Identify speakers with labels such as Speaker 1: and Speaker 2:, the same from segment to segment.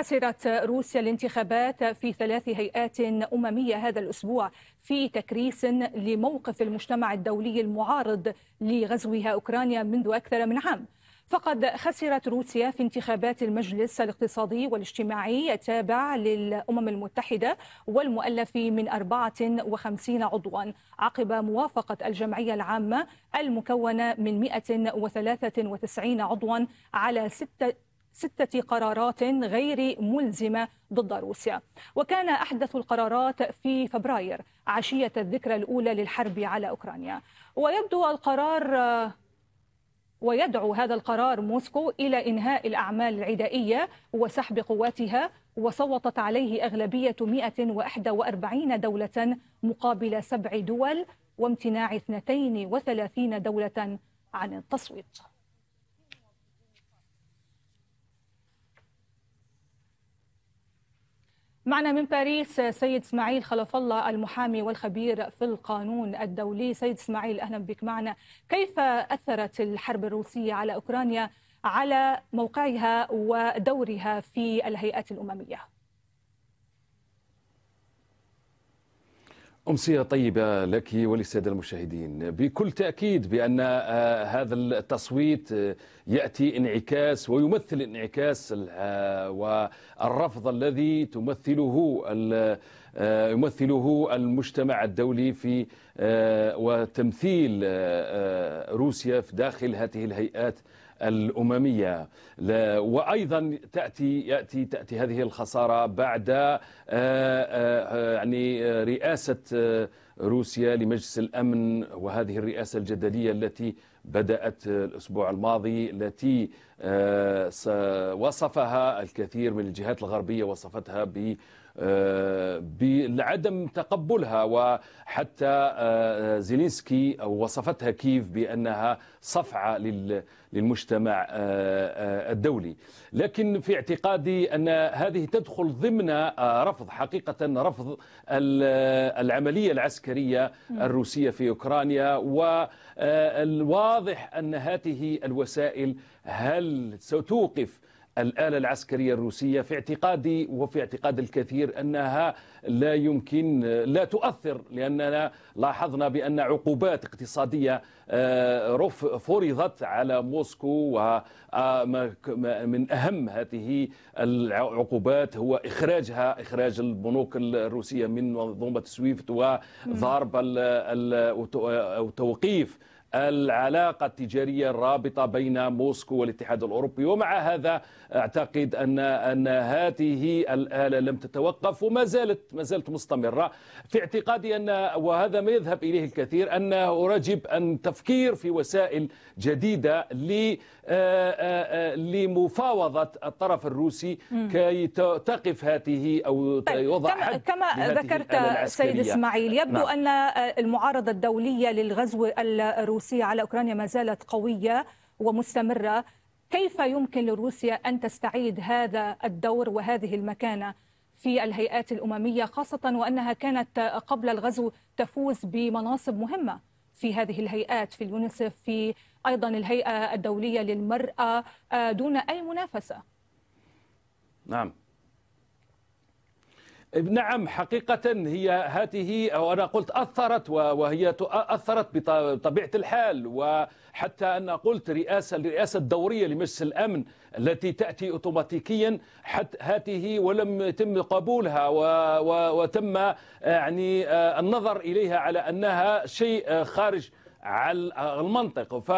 Speaker 1: خسرت روسيا الانتخابات في ثلاث هيئات أممية هذا الأسبوع في تكريس لموقف المجتمع الدولي المعارض لغزوها أوكرانيا منذ أكثر من عام فقد خسرت روسيا في انتخابات المجلس الاقتصادي والاجتماعي التابع للأمم المتحدة والمؤلف من 54 عضوا عقب موافقة الجمعية العامة المكونة من 193 عضوا على ستة ستة قرارات غير ملزمة ضد روسيا وكان أحدث القرارات في فبراير عشية الذكرى الأولى للحرب على أوكرانيا ويبدو القرار ويدعو هذا القرار موسكو إلى إنهاء الأعمال العدائية وسحب قواتها وصوتت عليه أغلبية 141 دولة مقابل سبع دول وامتناع 32 دولة عن التصويت معنا من باريس سيد اسماعيل خلف الله المحامي والخبير في القانون الدولي سيد اسماعيل أهلا بك معنا كيف أثرت الحرب الروسية على أوكرانيا على موقعها ودورها في الهيئات الأممية؟
Speaker 2: أمسية طيبة لك وللسادة المشاهدين بكل تأكيد بأن آه، هذا التصويت آه، يأتي انعكاس ويمثل انعكاس آه، والرفض الذي تمثله يمثله المجتمع الدولي في وتمثيل روسيا في داخل هذه الهيئات الأممية وأيضا تأتي يأتي تأتي هذه الخسارة بعد آه، آه، آه، يعني رئاسة روسيا لمجلس الأمن وهذه الرئاسة الجدلية التي بدأت الأسبوع الماضي التي آه، وصفها الكثير من الجهات الغربية وصفتها ب آه، بعدم تقبلها وحتى آه، زيلينسكي وصفتها كيف بأنها صفعة للمجتمع الدولي لكن في اعتقادي أن هذه تدخل ضمن رفض حقيقة رفض العملية العسكرية الروسية في أوكرانيا والواضح أن هذه الوسائل هل هل ستوقف الآلة العسكرية الروسية في اعتقادي وفي اعتقاد الكثير أنها لا يمكن لا تؤثر لأننا لاحظنا بأن عقوبات اقتصادية آه، فرضت على موسكو ومن أهم هذه العقوبات هو إخراجها إخراج البنوك الروسية من منظومة سويفت وضرب أو آه، توقيف العلاقة التجارية الرابطة بين موسكو والاتحاد الأوروبي ومع هذا أعتقد أن أن هذه الآلة لم تتوقف وما زالت ما زالت مستمرة في اعتقادي أن وهذا ما يذهب إليه الكثير أنه يجب أن تفكير في وسائل جديدة آه، آه، آه، لمفاوضة الطرف الروسي كي تقف هذه أو طيب، يوضع حد كما ذكرت سيد إسماعيل يبدو نعم.
Speaker 1: أن المعارضة الدولية للغزو الروسي الروسية على أوكرانيا ما زالت قوية ومستمرة كيف يمكن لروسيا أن تستعيد هذا الدور وهذه المكانة في الهيئات الأممية خاصة وأنها كانت قبل الغزو تفوز بمناصب مهمة في هذه الهيئات في اليونسف في أيضا الهيئة الدولية للمرأة آه، دون أي منافسة
Speaker 2: نعم نعم حقيقة هي هذه أو أنا قلت أثرت وهي أثرت بطبيعة الحال وحتى أنا قلت رئاسة الرئاسة الدورية لمجلس الأمن التي تأتي أوتوماتيكيا حتى هذه ولم يتم قبولها وتم آه، يعني آه، النظر إليها على أنها شيء آه، خارج على المنطق ف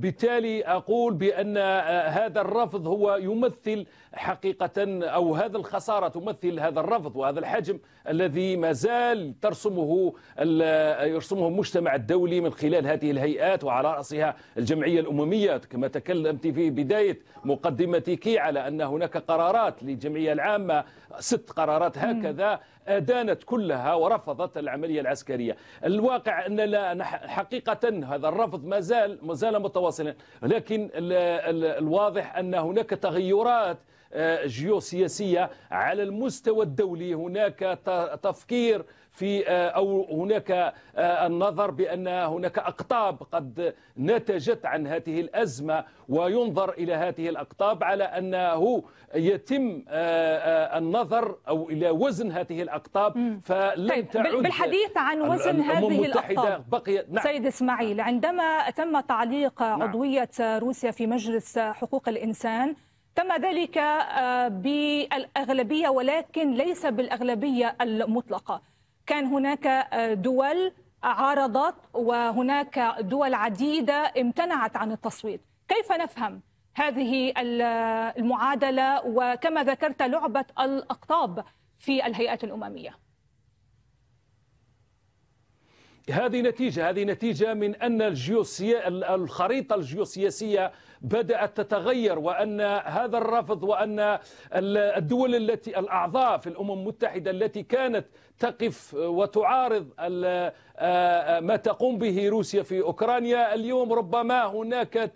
Speaker 2: بالتالي أقول بأن آه، هذا الرفض هو يمثل حقيقة أو هذا الخسارة تمثل هذا الرفض وهذا الحجم الذي ما زال ترسمه آه، يرسمه المجتمع الدولي من خلال هذه الهيئات وعلى رأسها الجمعية الأممية كما تكلمت في بداية مقدمتك على أن هناك قرارات للجمعية العامة ست قرارات هكذا أدانت كلها ورفضت العملية العسكرية الواقع أن لا حقيقة هذا الرفض ما زال ما زال متوسط متواصلا لكن الواضح أن هناك تغيرات جيوسياسية على المستوى الدولي هناك تفكير في آه، او هناك آه، النظر بان هناك اقطاب قد نتجت عن هذه الازمه وينظر الى هذه الاقطاب على انه يتم آه، النظر او الى وزن هذه الاقطاب فلن طيب تعود بالحديث عن وزن هذه الاقطاب
Speaker 1: بقيت نعم سيد اسماعيل عندما تم تعليق نعم. عضويه روسيا في مجلس حقوق الانسان تم ذلك آه، بالأغلبية ولكن ليس بالأغلبية المطلقة كان هناك آه، دول عارضت وهناك دول عديدة امتنعت عن التصويت كيف نفهم هذه المعادلة وكما ذكرت لعبة الأقطاب في الهيئات الأممية
Speaker 2: هذه نتيجة هذه نتيجة من أن الجيوسيا الخريطة الجيوسياسية بدأت تتغير وأن هذا الرفض وأن الدول التي الأعضاء في الأمم المتحدة التي كانت تقف وتعارض ما تقوم به روسيا في أوكرانيا اليوم ربما هناك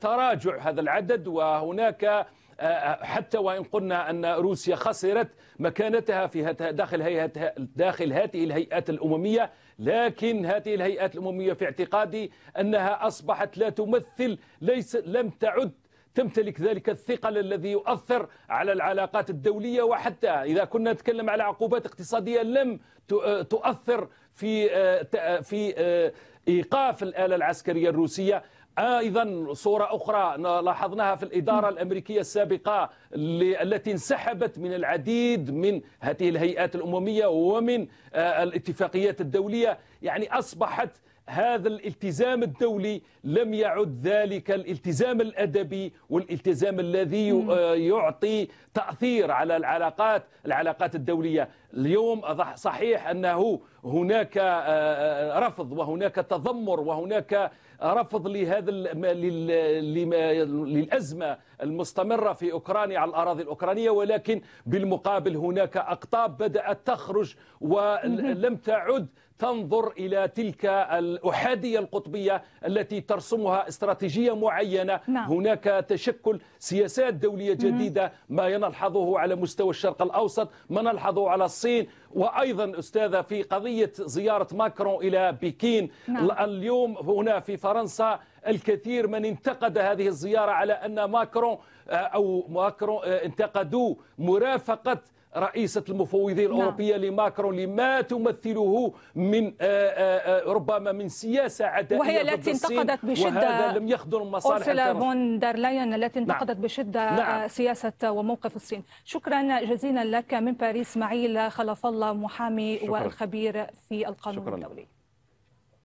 Speaker 2: تراجع هذا العدد وهناك حتى وان قلنا ان روسيا خسرت مكانتها في داخل هيئه داخل هذه الهيئات الامميه لكن هذه الهيئات الأممية في اعتقادي أنها أصبحت لا تمثل ليس لم تعد تمتلك ذلك الثقل الذي يؤثر على العلاقات الدولية وحتى إذا كنا نتكلم على عقوبات اقتصادية لم تؤثر في آه، آه، في آه، إيقاف الآلة العسكرية الروسية ايضا صوره اخرى لاحظناها في الاداره الامريكيه السابقه التي انسحبت من العديد من هذه الهيئات الامميه ومن الاتفاقيات الدوليه يعني اصبحت هذا الالتزام الدولي لم يعد ذلك الالتزام الادبي والالتزام الذي يعطي تاثير على العلاقات العلاقات الدوليه اليوم صحيح انه هناك رفض وهناك تذمر وهناك رفض لهذا للازمه المستمره في اوكرانيا على الاراضي الاوكرانيه ولكن بالمقابل هناك اقطاب بدات تخرج ولم تعد تنظر إلى تلك الأحادية القطبية التي ترسمها استراتيجية معينة نعم. هناك تشكل سياسات دولية جديدة ما نلحظه على مستوى الشرق الأوسط ما نلحظه على الصين وايضا استاذه في قضيه زياره ماكرون الى بكين نعم. اليوم هنا في فرنسا الكثير من انتقد هذه الزياره على ان ماكرون آه، او ماكرون آه، انتقدوا مرافقه رئيسة المفوضين نعم. الأوروبية لماكرون لما تمثله من آه، آه، آه، ربما من سياسة عدائية وهي التي نعم. انتقدت بشدة وهذا لم يخدر مصالح أرسلا فون
Speaker 1: التي انتقدت نعم. بشدة نعم. سياسة وموقف الصين شكرا جزيلا لك من باريس معيل خلف الله محامي شكرا. والخبير في القانون شكرا. الدولي